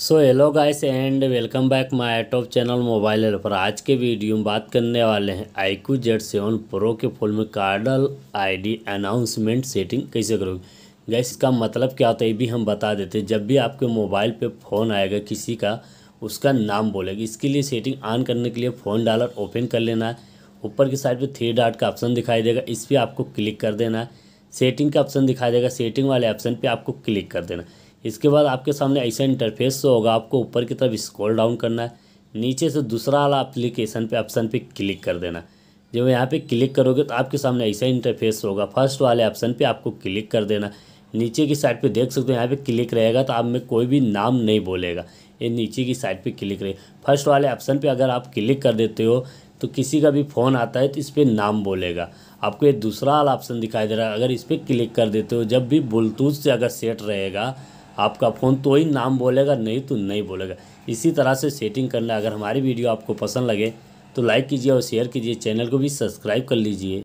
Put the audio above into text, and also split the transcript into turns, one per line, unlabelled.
so hello guys and welcome back my top channel mobile पर आज के video में बात करने वाले हैं आईक्यू जेड सेवन प्रो के फोन में कार्डल आईडी अनाउंसमेंट सेटिंग कैसे करोगे गैस इसका मतलब क्या होता है ये भी हम बता देते हैं जब भी आपके मोबाइल पे फ़ोन आएगा किसी का उसका नाम बोलेगा इसके लिए सेटिंग ऑन करने के लिए फ़ोन डालर ओपन कर लेना है ऊपर की साइड पर थ्री डाट का ऑप्शन दिखाई देगा इस पर आपको क्लिक कर देना है सेटिंग का ऑप्शन दिखाई देगा सेटिंग वाले ऑप्शन पर आपको क्लिक कर देना है इसके बाद आपके सामने ऐसा इंटरफेस तो होगा आपको ऊपर की तरफ स्क्रॉल डाउन करना है नीचे से दूसरा वाला एप्लीकेशन पे ऑप्शन पे क्लिक कर देना जब यहाँ पे क्लिक करोगे तो आपके सामने ऐसा इंटरफेस होगा फर्स्ट वाले ऑप्शन पे आपको क्लिक कर देना नीचे की साइड पे देख सकते हो यहाँ पे क्लिक रहेगा तो आप में कोई भी नाम नहीं बोलेगा ये नीचे की साइड पे क्लिक रहेगा फर्स्ट वाले ऑप्शन पे अगर आप क्लिक कर देते हो तो किसी का भी फ़ोन आता है तो इस पर नाम बोलेगा आपको ये दूसरा वाला ऑप्शन दिखाई दे रहा है अगर इस पर क्लिक कर देते हो जब भी ब्लूटूथ से अगर सेट रहेगा आपका फ़ोन तो ही नाम बोलेगा नहीं तो नहीं बोलेगा इसी तरह से सेटिंग करना अगर हमारी वीडियो आपको पसंद लगे तो लाइक कीजिए और शेयर कीजिए चैनल को भी सब्सक्राइब कर लीजिए